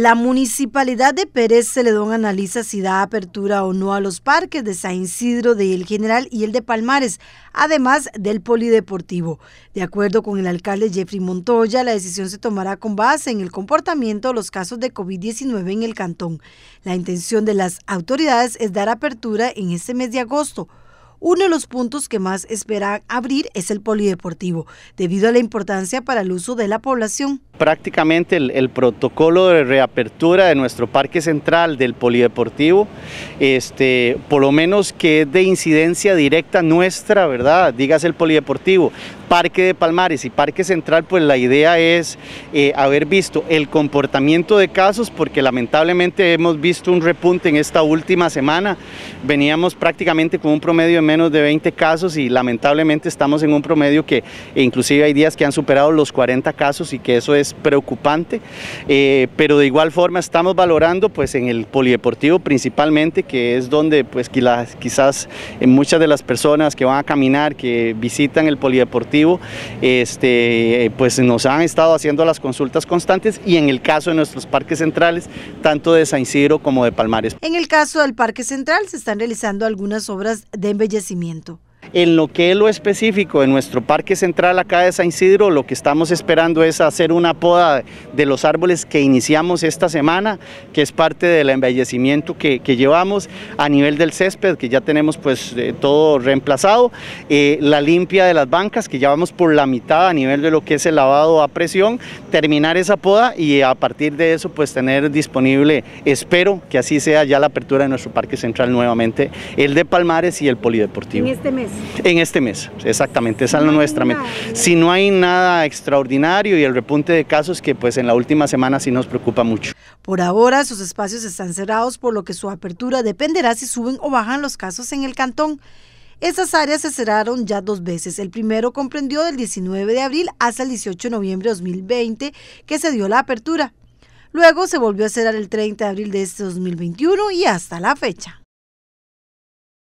La municipalidad de Pérez Celedón analiza si da apertura o no a los parques de San Isidro de El General y el de Palmares, además del polideportivo. De acuerdo con el alcalde Jeffrey Montoya, la decisión se tomará con base en el comportamiento de los casos de COVID-19 en el cantón. La intención de las autoridades es dar apertura en este mes de agosto. Uno de los puntos que más espera abrir es el polideportivo, debido a la importancia para el uso de la población prácticamente el, protocolo de reapertura de nuestro parque central del polideportivo, este, por lo menos que es de incidencia directa nuestra, ¿verdad? Dígase el polideportivo, Parque de Palmares y Parque Central, pues la idea es eh, haber visto el comportamiento de casos, porque lamentablemente hemos visto un repunte en esta última semana, veníamos prácticamente con un promedio de menos de 20 casos y lamentablemente estamos en un promedio que e inclusive hay días que han superado los 40 casos y que eso es preocupante, eh, pero de igual forma estamos valorando pues en el polideportivo principalmente, que es donde pues quizás eh, muchas de las personas que van a caminar, que visitan el polideportivo, este, eh, pues nos han estado haciendo las consultas constantes y en el caso de nuestros parques centrales, tanto de San Isidro como de Palmares. En el caso del Parque Central se están realizando algunas obras de embellecimiento. En lo que es lo específico de nuestro parque central acá de San Isidro, lo que estamos esperando es hacer una poda de los árboles que iniciamos esta semana, que es parte del embellecimiento que, llevamos a nivel del césped, que ya tenemos pues eh, todo reemplazado, eh, la limpia de las bancas, que ya vamos por la mitad a nivel de lo que es el lavado a presión, terminar esa poda y a partir de eso pues tener disponible, espero que así sea ya la apertura de nuestro parque central nuevamente, el de Palmares y el Polideportivo. Este en este mes, exactamente, esa es nuestra meta. Si no hay nada extraordinario y el repunte de casos que pues en la última semana sí nos preocupa mucho. Por ahora sus espacios están cerrados, por lo que su apertura dependerá si suben o bajan los casos en el cantón. Esas áreas se cerraron ya dos veces. El primero comprendió del 19 de abril hasta el 18 de noviembre de 2020 que se dio la apertura. Luego se volvió a cerrar el 30 de abril de este 2021 y hasta la fecha.